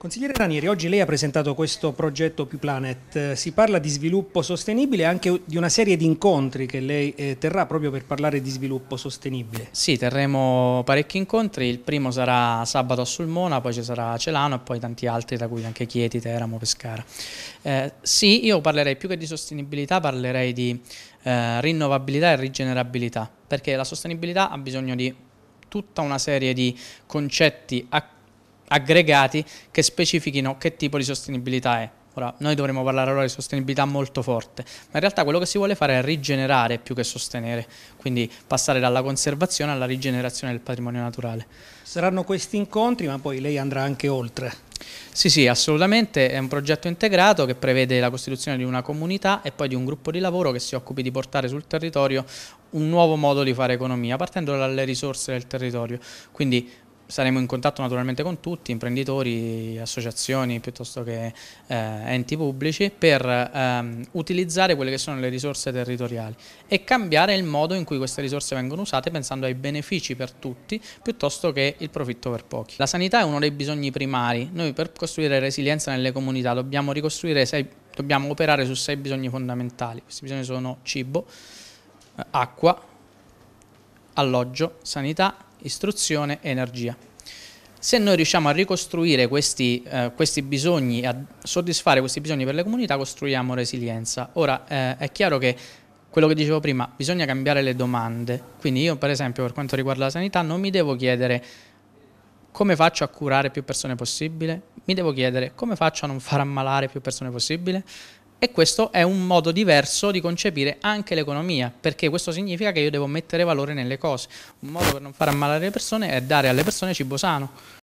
Consigliere Ranieri, oggi lei ha presentato questo progetto Più Planet, si parla di sviluppo sostenibile e anche di una serie di incontri che lei eh, terrà proprio per parlare di sviluppo sostenibile. Sì, terremo parecchi incontri, il primo sarà sabato a Sulmona, poi ci sarà Celano e poi tanti altri, tra cui anche Chieti, Teramo, Pescara. Eh, sì, io parlerei più che di sostenibilità, parlerei di eh, rinnovabilità e rigenerabilità, perché la sostenibilità ha bisogno di tutta una serie di concetti acquisiti aggregati che specifichino che tipo di sostenibilità è. Ora, noi dovremmo parlare allora di sostenibilità molto forte, ma in realtà quello che si vuole fare è rigenerare più che sostenere, quindi passare dalla conservazione alla rigenerazione del patrimonio naturale. Saranno questi incontri, ma poi lei andrà anche oltre. Sì, sì, assolutamente, è un progetto integrato che prevede la costituzione di una comunità e poi di un gruppo di lavoro che si occupi di portare sul territorio un nuovo modo di fare economia, partendo dalle risorse del territorio. Quindi saremo in contatto naturalmente con tutti, imprenditori, associazioni piuttosto che eh, enti pubblici, per ehm, utilizzare quelle che sono le risorse territoriali e cambiare il modo in cui queste risorse vengono usate pensando ai benefici per tutti piuttosto che il profitto per pochi. La sanità è uno dei bisogni primari, noi per costruire resilienza nelle comunità dobbiamo ricostruire sei, dobbiamo operare su sei bisogni fondamentali, questi bisogni sono cibo, eh, acqua, alloggio, sanità istruzione e energia. Se noi riusciamo a ricostruire questi, eh, questi bisogni, a soddisfare questi bisogni per le comunità, costruiamo resilienza. Ora, eh, è chiaro che quello che dicevo prima, bisogna cambiare le domande. Quindi io, per esempio, per quanto riguarda la sanità, non mi devo chiedere come faccio a curare più persone possibile, mi devo chiedere come faccio a non far ammalare più persone possibile, e questo è un modo diverso di concepire anche l'economia, perché questo significa che io devo mettere valore nelle cose. Un modo per non far ammalare le persone è dare alle persone cibo sano.